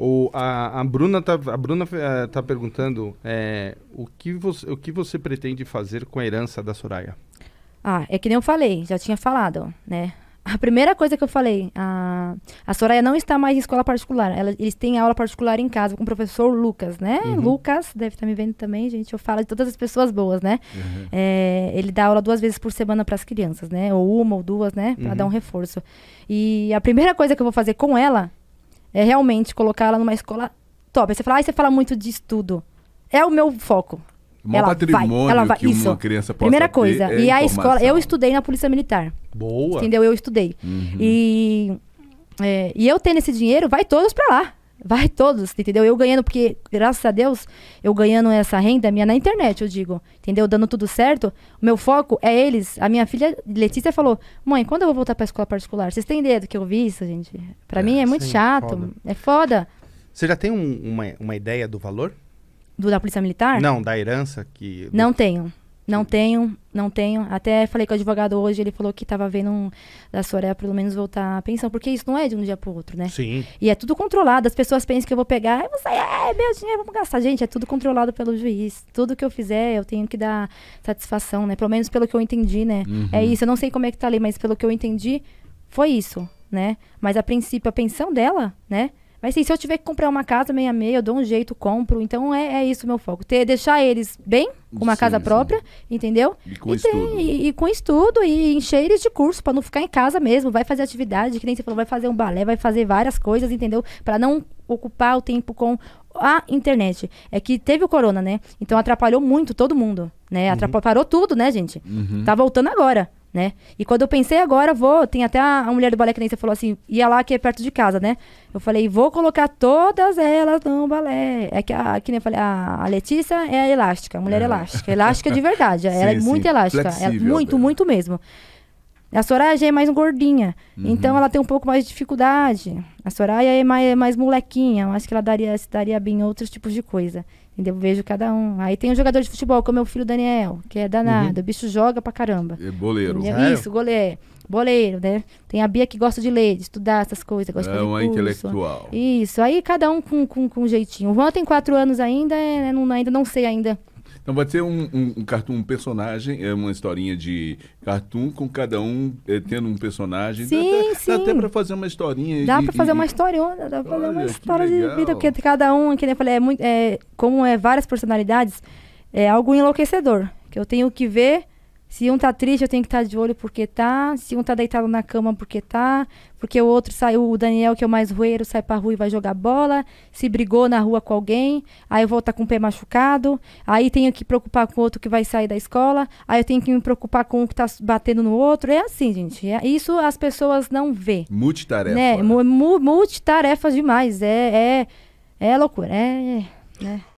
O a, a Bruna tá, a Bruna eh, tá perguntando é, o, que você, o que você pretende fazer com a herança da Soraya? Ah, é que nem eu falei, já tinha falado, né? A primeira coisa que eu falei, a, a Soraya não está mais em escola particular. Ela, eles têm aula particular em casa com o professor Lucas, né? Uhum. Lucas, deve estar tá me vendo também, gente. Eu falo de todas as pessoas boas, né? Uhum. É, ele dá aula duas vezes por semana para as crianças, né? Ou uma ou duas, né? Para uhum. dar um reforço. E a primeira coisa que eu vou fazer com ela é realmente colocar ela numa escola top. Aí você fala, ah, você fala muito de estudo. É o meu foco. O maior ela patrimônio vai, ela vai, que isso. uma criança possa Primeira coisa, é e a escola... Eu estudei na Polícia Militar. Boa! Entendeu? Eu estudei. Uhum. E... É, e eu tendo esse dinheiro, vai todos para lá. Vai todos, entendeu? Eu ganhando, porque, graças a Deus, eu ganhando essa renda minha na internet, eu digo. Entendeu? Dando tudo certo. O meu foco é eles. A minha filha Letícia falou: Mãe, quando eu vou voltar pra escola particular? Vocês têm ideia do que eu vi isso, gente? Pra é, mim é muito sim, chato. Foda. É foda. Você já tem um, uma, uma ideia do valor? Do da Polícia Militar? Não, da herança que. Não tenho. Não tenho, não tenho. Até falei com o advogado hoje, ele falou que estava vendo um, da Soré pelo menos voltar a pensão, porque isso não é de um dia para outro, né? Sim. E é tudo controlado. As pessoas pensam que eu vou pegar, eu vou sair, ah, é meu dinheiro, vamos gastar. Gente, é tudo controlado pelo juiz. Tudo que eu fizer, eu tenho que dar satisfação, né? Pelo menos pelo que eu entendi, né? É uhum. É isso. Eu não sei como é que tá ali, mas pelo que eu entendi, foi isso, né? Mas a princípio, a pensão dela, né? Mas sim, se eu tiver que comprar uma casa meia meia, eu dou um jeito, compro. Então é, é isso meu foco. Ter, deixar eles bem, com uma sim, casa própria, entendeu? E com e estudo. e, e, com estudo e encher eles de curso para não ficar em casa mesmo. Vai fazer atividade, que nem você falou, vai fazer um balé, vai fazer várias coisas, entendeu? Para não ocupar o tempo com a internet. É que teve o corona, né? Então atrapalhou muito todo mundo, né? Uhum. Atrapalhou, uhum. tudo, né, gente? Uhum. Tá voltando agora né? E quando eu pensei agora, vou, tem até a, mulher do balé que nem você falou assim, ia lá que é perto de casa, né? Eu falei, vou colocar todas elas no balé. É que a, que nem eu falei, a, a Letícia é a elástica, a mulher é. elástica, elástica de verdade, sim, ela é sim, muito elástica, é muito, muito mesmo. A Soraya já é mais gordinha, uhum. então ela tem um pouco mais de dificuldade. A Soraya é mais, é mais molequinha, eu acho que ela daria, se daria bem em outros tipos de coisa. Entendeu? Vejo cada um. Aí tem o um jogador de futebol, como é o filho Daniel, que é danado, uhum. o bicho joga pra caramba. É boleiro. Ah, é isso, goleiro. É. Boleiro, né? Tem a Bia que gosta de ler, de estudar essas coisas, gosta é de uma curso. intelectual. Isso, aí cada um com, com, com um jeitinho. O Juan tem quatro anos ainda, é, né? não, ainda não sei ainda então vai ter um, um, um cartoon, um personagem, é uma historinha de cartoon com cada um é, tendo um personagem. Sim, dá, sim. Dá até para fazer uma historinha. Dá para fazer uma historiona, dá para fazer uma história de vida, porque cada um, que nem eu falei, é muito, é, como é várias personalidades, é algo enlouquecedor. Que eu tenho que ver se um tá triste, eu tenho que estar tá de olho porque tá. Se um tá deitado na cama porque tá. Porque o outro saiu, o Daniel, que é o mais roeiro, sai pra rua e vai jogar bola. Se brigou na rua com alguém. Aí volta com o pé machucado. Aí tenho que preocupar com o outro que vai sair da escola. Aí eu tenho que me preocupar com o que tá batendo no outro. É assim, gente. É, isso as pessoas não vê. Multitarefa. Né? né? Multitarefa demais. É, é, é loucura. É. é né?